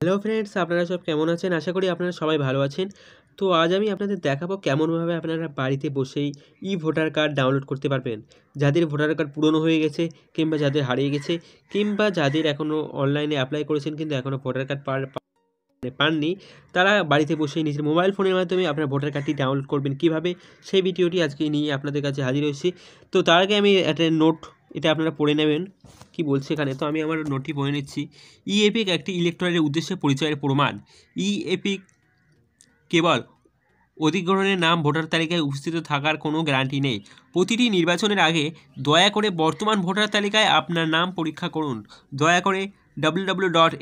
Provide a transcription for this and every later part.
hello friends আপনারা সব কেমন আছেন আশা করি আপনারা সবাই ভালো আছেন তো আজ আমি আপনাদের দেখাবো কেমনভাবে আপনারা বাড়িতে বসেই ই ভোটার কার্ড ডাউনলোড করতে পারবেন যাদের ভোটার কার্ড পুরনো হয়ে গেছে কিংবা যাদের হারিয়ে গেছে কিংবা যাদের এখনও অনলাইনে অ্যাপ্লাই করেছেন কিন্তু এখনও ভোটার কার্ড মানে পাননি তারা বাড়িতে বসেই নিজের মোবাইল ফোনের মাধ্যমে আপনার ভোটার কার্ডটি ডাউনলোড করবেন কিভাবে সেই ভিডিওটি আজকে নিয়ে আপনাদের কাছে হাজির হয়েছি তো তার আগে আমি একটা নোট এটা আপনারা পড়ে নেবেন কি বলছে এখানে তো আমি আমার নোটটি পড়ে নিচ্ছি ই এপিক একটি ইলেকট্রনের উদ্দেশ্যে পরিচয়ের প্রমাণ ই এপিক কেবল অধিগ্রহণের নাম ভোটার তালিকায় উপস্থিত থাকার কোনো গ্যারান্টি নেই প্রতিটি নির্বাচনের আগে দয়া করে বর্তমান ভোটার তালিকায় আপনার নাম পরীক্ষা করুন দয়া করে ডাব্লিউডাব্লিউ ডট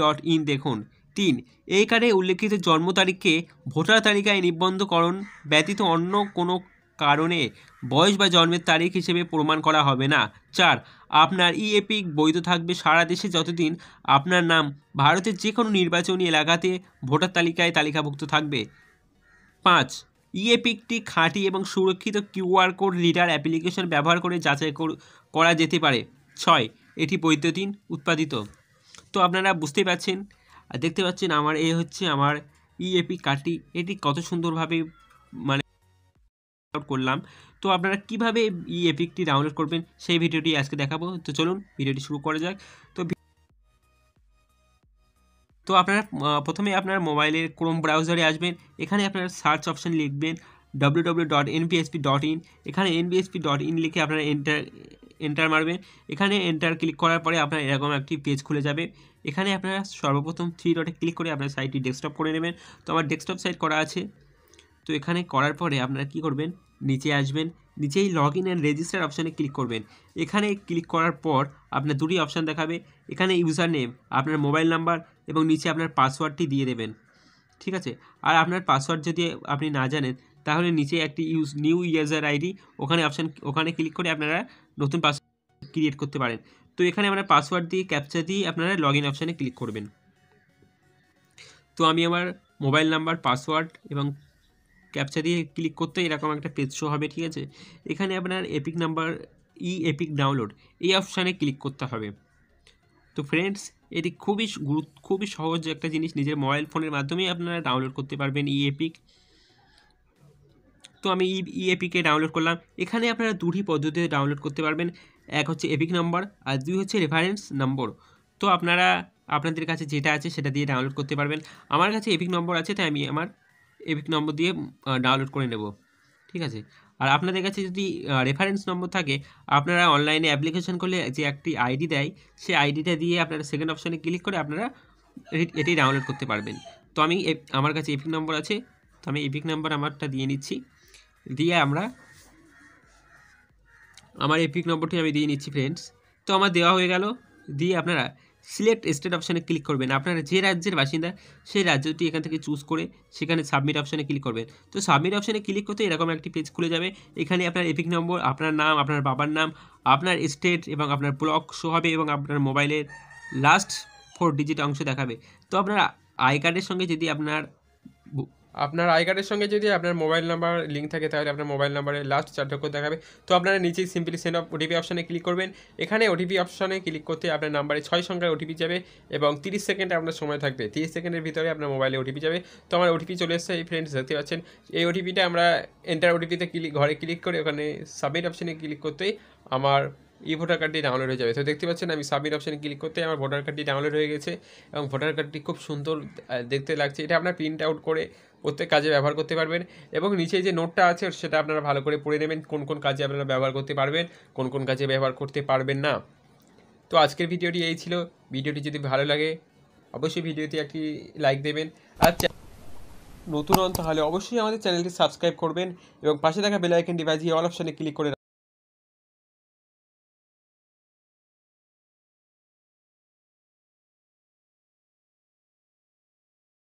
ডট ইন দেখুন তিন এই কারে উল্লেখিত জন্ম তারিখকে ভোটার তালিকায় নিবন্ধকরণ ব্যতীত অন্য কোনো কারণে বয়স বা জন্মের তারিখ হিসেবে প্রমাণ করা হবে না চার আপনার ইএপি বৈধ থাকবে সারা দেশে যতদিন আপনার নাম ভারতের যে কোনো নির্বাচনী এলাকাতে ভোটার তালিকায় তালিকাভুক্ত থাকবে পাঁচ ইএপিকটি খাঁটি এবং সুরক্ষিত কিউআর কোড রিডার অ্যাপ্লিকেশন ব্যবহার করে যাচাই করা যেতে পারে ছয় এটি বৈদ্যুতিন উৎপাদিত তো আপনারা বুঝতে পাচ্ছেন দেখতে পাচ্ছেন আমার এ হচ্ছে আমার ইএপি কার্ডটি এটি কত সুন্দরভাবে মানে ডাউনলোড করলাম তো আপনারা কীভাবে এই এপিকটি ডাউনলোড করবেন সেই ভিডিওটি আজকে দেখাবো তো চলুন ভিডিওটি শুরু করা যাক তো তো আপনারা প্রথমে আপনার মোবাইলের ক্রোম ব্রাউজারে আসবেন এখানে আপনারা সার্চ অপশন লিখবেন W W dot NPSP dot in এখানে এনপিএসপি ডট ইন লিখে আপনারা এন্টার এন্টার মারবেন এখানে এন্টার ক্লিক করার পরে আপনার এরকম একটি পেজ খুলে যাবে এখানে আপনারা সর্বপ্রথম থ্রি ডটে ক্লিক করে আপনার সাইটটি ডেস্কটপ করে নেবেন তো আমার ডেস্কটপ সাইট করা আছে তো এখানে করার পরে আপনারা কি করবেন নিচে আসবেন নিচেই লগ ইন অ্যান্ড রেজিস্টার অপশানে ক্লিক করবেন এখানে ক্লিক করার পর আপনার দুটি অপশান দেখাবে এখানে ইউজার নেম আপনার মোবাইল নাম্বার এবং নিচে আপনার পাসওয়ার্ডটি দিয়ে দেবেন ঠিক আছে আর আপনার পাসওয়ার্ড যদি আপনি না জানেন তাহলে নিচে একটি ইউজ নিউ ইউজার আইডি ওখানে অপশান ওখানে ক্লিক করে আপনারা নতুন পাসওয়ার্ড ক্রিয়েট করতে পারেন তো এখানে আমরা পাসওয়ার্ড দিয়ে ক্যাপচার দিয়ে আপনারা লগ ইন অপশানে ক্লিক করবেন তো আমি আমার মোবাইল নাম্বার পাসওয়ার্ড এবং ক্যাপচা দিয়ে ক্লিক করতে এরকম একটা পেজ শো হবে ঠিক আছে এখানে আপনার EPIC number e EPIC download এই অপশানে ক্লিক করতে হবে তো ফ্রেন্ডস এটি খুবই গুরু খুবই সহজ একটা জিনিস নিজের মোবাইল ফোনের মাধ্যমেই আপনারা ডাউনলোড করতে পারবেন ই এপিক তো আমি ই এপিকে ডাউনলোড করলাম এখানে আপনারা দুটি পদ্ধতিতে ডাউনলোড করতে পারবেন এক হচ্ছে এপিক নাম্বার আর দুই হচ্ছে রেফারেন্স নম্বর তো আপনারা আপনাদের কাছে যেটা আছে সেটা দিয়ে ডাউনলোড করতে পারবেন আমার কাছে এপিক নম্বর আছে তাই আমি আমার এপিক নম্বর দিয়ে ডাউনলোড করে নেব ঠিক আছে আর আপনাদের কাছে যদি রেফারেন্স নম্বর থাকে আপনারা অনলাইনে অ্যাপ্লিকেশন করলে যে একটি আইডি দেয় সেই আইডিটা দিয়ে আপনারা সেকেন্ড অপশানে ক্লিক করে আপনারা এটি ডাউনলোড করতে পারবেন তো আমি আমার কাছে এপিক নম্বর আছে তো আমি এপিক নম্বর আমারটা দিয়ে নিচ্ছি দিয়ে আমরা আমার এপিক নম্বরটি আমি দিয়ে নিচ্ছি ফ্রেন্ডস তো আমার দেওয়া হয়ে গেল দিয়ে আপনারা সিলেক্ট স্টেট অপশানে ক্লিক করবেন আপনারা যে রাজ্যের বাসিন্দা সেই রাজ্যটি এখান থেকে চুজ করে সেখানে সাবমিট অপশানে ক্লিক করবেন তো সাবমিট অপশানে ক্লিক করতে এরকম একটি পেজ খুলে যাবে এখানে আপনার এপিক নম্বর আপনার নাম আপনার বাবার নাম আপনার স্টেট এবং আপনার ব্লক শো হবে এবং আপনার মোবাইলের লাস্ট ফোর ডিজিট অংশ দেখাবে তো আপনার আই কার্ডের সঙ্গে যদি আপনার আপনার আই কার্ডের সঙ্গে যদি আপনার মোবাইল নাম্বার লিঙ্ক থাকে তাহলে আপনার মোবাইল নাম্বারে লাস্ট চারটা কোড দেখাবে তো আপনারা নিচেই সিম্পলি সেন্ড অফ ওটিপি অপশানে ক্লিক করবেন এখানে ওটিপি অপশানে ক্লিক করতে আপনার নাম্বারে ছয় সংখ্যার ওটিপি যাবে এবং তিরিশ সেকেন্ড আপনার সময় থাকবে তিরিশ সেকেন্ডের ভিতরে আপনার মোবাইলে ওটিপি যাবে তো আমার ওটিপি চলে এসেছে এই ফ্রেন্ডস দেখতে পাচ্ছেন এই ওটিপিটা আমরা এন্টার ওটিপিতে ক্লিক ঘরে ক্লিক করে ওখানে সাবমিট অপশানে ক্লিক করতেই আমার ই ভোটার কার্ডটি ডাউনলোড হয়ে যাবে তো দেখতে পাচ্ছেন আমি সাবমিট অপশানে ক্লিক করতে আমার ভোটার কার্ডটি ডাউনলোড হয়ে গেছে এবং ভোটার কার্ডটি খুব সুন্দর দেখতে লাগছে এটা আপনার প্রিন্ট আউট করে প্রত্যেক কাজে ব্যবহার করতে পারবেন এবং নিচে যে নোটটা আছে সেটা আপনারা ভালো করে পড়ে নেবেন কোন কোন কাজে আপনারা ব্যবহার করতে পারবেন কোন কোন কাজে ব্যবহার করতে পারবেন না তো আজকের ভিডিওটি এই ছিল ভিডিওটি যদি ভালো লাগে অবশ্যই ভিডিওতে একটি লাইক দেবেন আর নতুন অন্ত হলে অবশ্যই আমাদের চ্যানেলটি সাবস্ক্রাইব করবেন এবং পাশে থাকা বেলাইকেন বাজিয়ে অল অপশানে ক্লিক করে